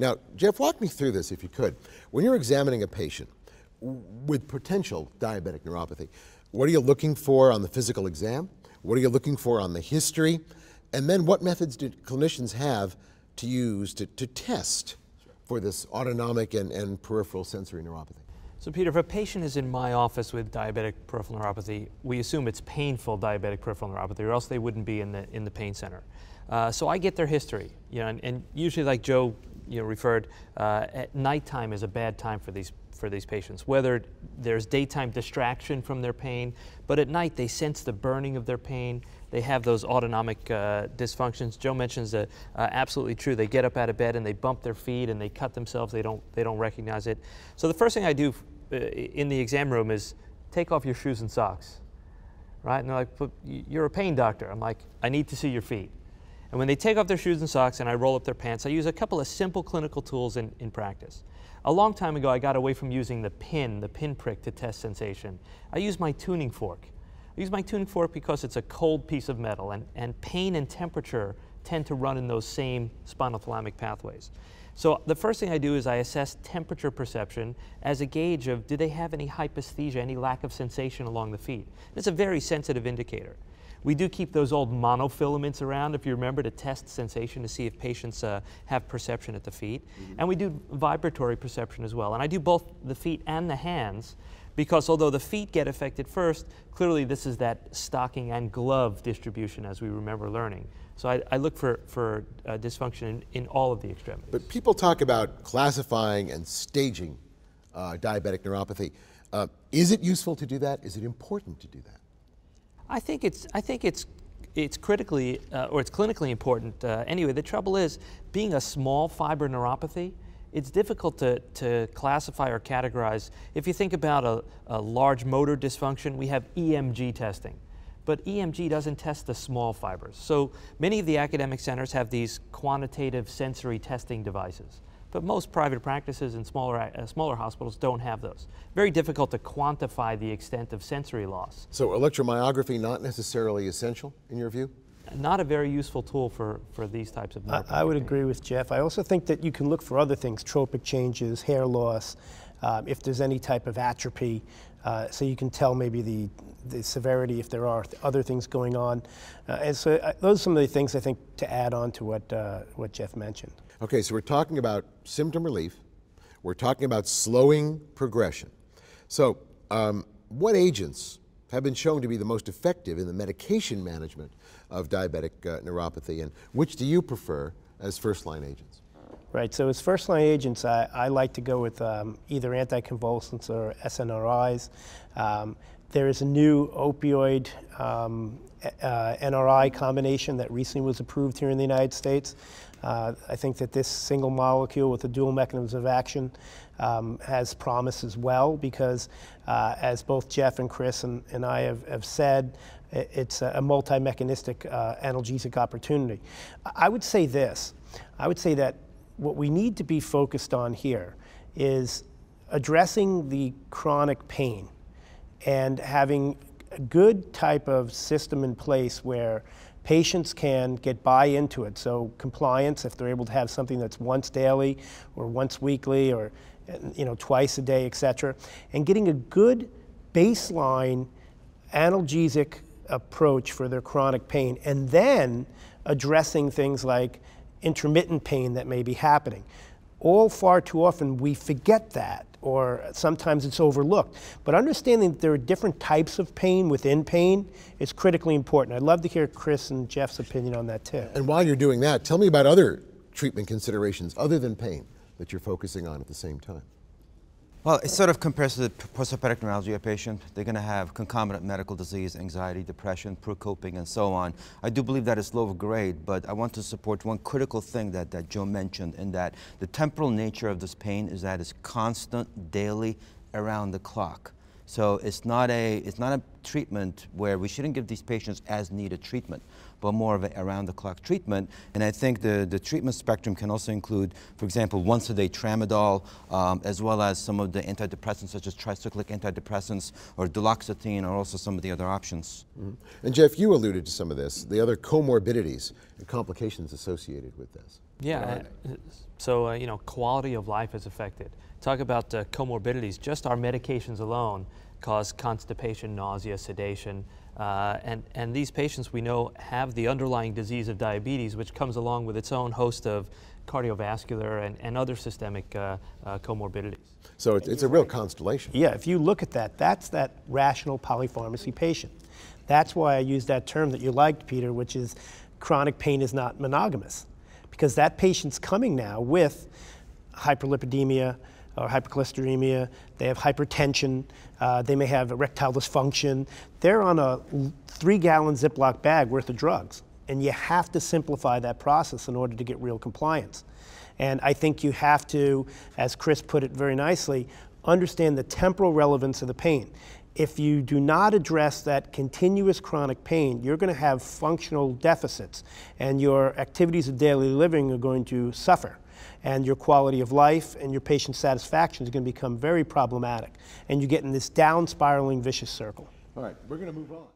Now, Jeff, walk me through this if you could. When you're examining a patient with potential diabetic neuropathy, what are you looking for on the physical exam? What are you looking for on the history? And then what methods do clinicians have to use to, to test for this autonomic and, and peripheral sensory neuropathy? So, Peter, if a patient is in my office with diabetic peripheral neuropathy, we assume it's painful diabetic peripheral neuropathy, or else they wouldn't be in the, in the pain center. Uh, so I get their history, you know, and, and, usually, like Joe you referred, uh, at nighttime is a bad time for these for these patients. Whether there's daytime distraction from their pain, but at night they sense the burning of their pain. They have those autonomic uh, dysfunctions. Joe mentions that uh, absolutely true. They get up out of bed and they bump their feet and they cut themselves. They don't they don't recognize it. So the first thing I do uh, in the exam room is take off your shoes and socks, right? And they're like, "You're a pain doctor." I'm like, "I need to see your feet." And when they take off their shoes and socks and I roll up their pants, I use a couple of simple clinical tools in, in practice. A long time ago, I got away from using the pin, the pinprick, to test sensation. I use my tuning fork. I use my tuning fork because it's a cold piece of metal, and, and pain and temperature tend to run in those same spinal thalamic pathways. So the first thing I do is I assess temperature perception as a gauge of do they have any hyposthesia, any lack of sensation along the feet. It's a very sensitive indicator. We do keep those old monofilaments around, if you remember, to test sensation to see if patients uh, have perception at the feet. Mm -hmm. And we do vibratory perception as well. And I do both the feet and the hands because although the feet get affected first, clearly this is that stocking and glove distribution as we remember learning. So I, I look for, for uh, dysfunction in, in, all of the extremities. But people talk about classifying and staging uh, diabetic neuropathy. Uh, is it useful to do that? Is it important to do that? I think it's, I think it's, it's critically uh, or it's clinically important. Uh, anyway, the trouble is being a small fiber neuropathy, it's difficult to, to classify or categorize. If you think about a, a large motor dysfunction, we have EMG testing but EMG doesn't test the small fibers. So many of the academic centers have these quantitative sensory testing devices. But most private practices and smaller, uh, smaller hospitals don't have those. Very difficult to quantify the extent of sensory loss. So electromyography not necessarily essential in your view? Not a very useful tool for, for these types of. I, I would agree with Jeff. I also think that you can look for other things, tropic changes, hair loss, um, if there's any type of atrophy uh, so you can tell maybe the, the severity if there are th other things going on. Uh, and so uh, those are some of the things I think to add on to what, uh, what Jeff mentioned. Okay, so we're talking about symptom relief. We're talking about slowing progression. So um, what agents have been shown to be the most effective in the medication management of diabetic uh, neuropathy and which do you prefer as first line agents? Right, so as first line agents, I, I like to go with um, either anticonvulsants or SNRIs. Um, there is a new opioid um, uh, NRI combination that recently was approved here in the United States. Uh, I think that this single molecule with a dual mechanism of action um, has promise as well because, uh, as both Jeff and Chris and, and I have, have said, it's a, a multi mechanistic uh, analgesic opportunity. I would say this I would say that what we need to be focused on here is addressing the chronic pain and having a good type of system in place where patients can get buy into it. So compliance, if they're able to have something that's once daily or once weekly or you know twice a day, et cetera, and getting a good baseline analgesic approach for their chronic pain, and then addressing things like intermittent pain that may be happening. All far too often we forget that or sometimes it's overlooked. But understanding that there are different types of pain within pain is critically important. I'd love to hear Chris and Jeff's opinion on that too. And while you're doing that, tell me about other treatment considerations other than pain that you're focusing on at the same time. Well, it sort of compares to the postherpetic neuralgia patient. They're going to have concomitant medical disease, anxiety, depression, poor coping, and so on. I do believe that it's lower grade, but I want to support one critical thing that, that Joe mentioned in that the temporal nature of this pain is that it's constant, daily, around the clock. So it's not a it's not a treatment where we shouldn't give these patients as needed treatment, but more of an around the clock treatment. And I think the, the treatment spectrum can also include, for example, once a day tramadol, um, as well as some of the antidepressants such as tricyclic antidepressants or duloxetine or also some of the other options. Mm -hmm. And Jeff, you alluded to some of this, the other comorbidities and complications associated with this. Yeah. Uh, so, uh, you know, quality of life is affected. Talk about uh, comorbidities. Just our medications alone cause constipation, nausea, sedation. Uh, and, and these patients we know have the underlying disease of diabetes, which comes along with its own host of cardiovascular and, and other systemic uh, comorbidities. So it's, it's a real constellation. Yeah, if you look at that, that's that rational polypharmacy patient. That's why I use that term that you liked, Peter, which is chronic pain is not monogamous because that patient's coming now with hyperlipidemia or hypercholesteremia, they have hypertension, uh, they may have erectile dysfunction. They're on a three gallon Ziploc bag worth of drugs. And you have to simplify that process in order to get real compliance. And I think you have to, as Chris put it very nicely, understand the temporal relevance of the pain. If you do not address that continuous chronic pain, you're going to have functional deficits, and your activities of daily living are going to suffer and your quality of life and your patient satisfaction is going to become very problematic. And you get in this down spiraling vicious circle. All right, we're going to move on.